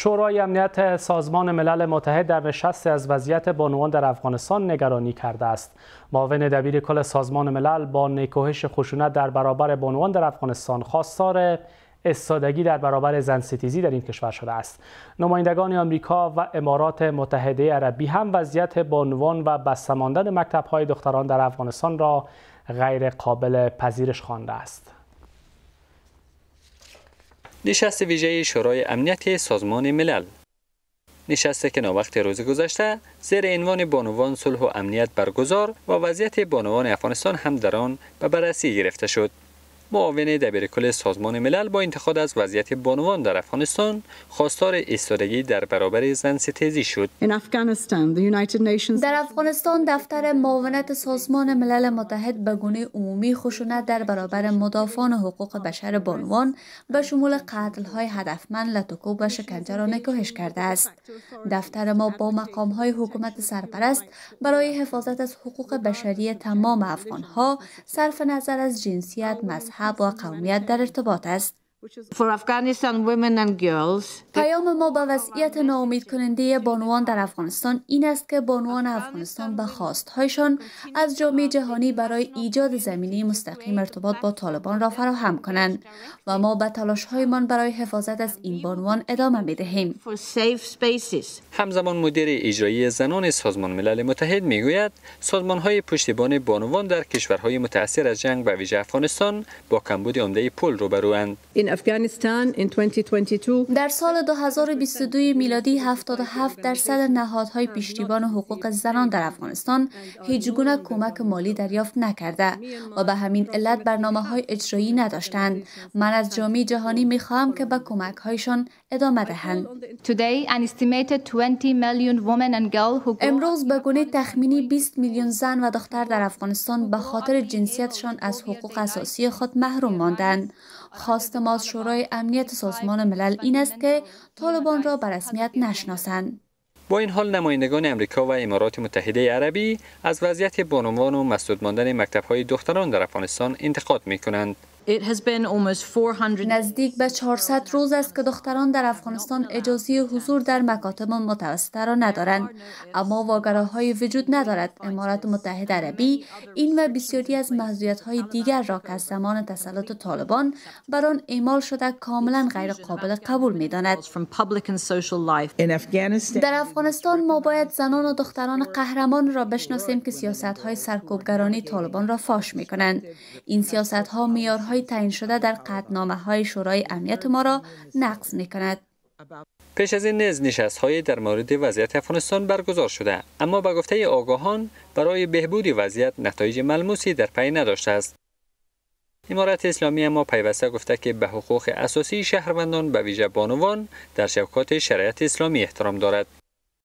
شورای امنیت سازمان ملل متحد در نشستی از وضعیت بانوان در افغانستان نگرانی کرده است. معاون دبیر کل سازمان ملل با نکوهش خشونت در برابر بانوان در افغانستان خواستار استادگی در برابر زن ستیزی در این کشور شده است. نمایندگان آمریکا و امارات متحده عربی هم وضعیت بانوان و بستماندن های دختران در افغانستان را غیر قابل پذیرش خوانده است. نشست ویژه شورای امنیت سازمان ملل نشست که ناوقت روز گذشته زیر عنوان بانوان صلح و امنیت برگزار و وضعیت بانوان افغانستان هم در آن به بررسی گرفته شد معاون کل سازمان ملل با انتخاب از وضعیت بانوان در افغانستان خواستار ایستادگی در برابر زن ستیزی شد در افغانستان دفتر معاونت سازمان ملل متحد به گونه عمومی خشونت در برابر مدافعان حقوق بشر بانوان به شمول قتل های هدفمند لتوکوب و شکنجه را نکاهش کرده است دفتر ما با مقام های حکومت سرپرست برای حفاظت از حقوق بشری تمام افغان ها صرف نظر از جنسیت مذهب ها با قومیت در ارتباط است. For پیام ما به وضعیت ناامید کننده بانوان در افغانستان این است که بانوان افغانستان به خواستهایشان از جامعه جهانی برای ایجاد زمینه مستقیم ارتباط با طالبان را فراهم کنند و ما به تلاشهایمان برای حفاظت از این بانوان ادامه می دهیم. همزمان مدیر اجرایی زنان سازمان ملل متحد می گوید سازمان های پشتیبان بانوان در کشورهای متاثر از جنگ و ویژه افغانستان با کمبود عمده پل روبروند. در سال 2022 میلادی 77 درصد نهادهای پشتیبان حقوق زنان در افغانستان هیچگونه کمک مالی دریافت نکرده و به همین علت برنامه های اجرایی نداشتند. من از جامعه جهانی میخواهم که به کمک هایشان ادامه دهند. امروز به گونه تخمینی 20 میلیون زن و دختر در افغانستان به خاطر جنسیتشان از حقوق اساسی خود محروم ماندند. خواست ما از شورای امنیت سازمان ملل این است که طالبان را به رسمیت نشناسند. با این حال نمایندگان امریکا و امارات متحده عربی از وضعیت بانوان و مسدود ماندن های دختران در افغانستان انتقاد می کنند. نزدیک به 400 روز است که دختران در افغانستان اجازه حضور در مکاتب متوسطه را ندارند اما واگراهای وجود ندارد امارات متحده عربی این و بسیاری از های دیگر را که از زمان تسلط طالبان بر آن اعمال شده کاملا غیر قابل قبول می‌داند در افغانستان ما باید زنان و دختران قهرمان را بشناسیم که های سرکوبگرانی طالبان را فاش کنند. این ها میارهای تعیین شده در قطنامه های شورای امنیت ما را نقض می کند. پیش از این نیز نشست های در مورد وضعیت افغانستان برگزار شده اما به گفته آگاهان برای بهبود وضعیت نتایج ملموسی در پی نداشته است امارت اسلامی اما پیوسته گفته که به حقوق اساسی شهروندان به ویژه بانوان در شبکات شرایط اسلامی احترام دارد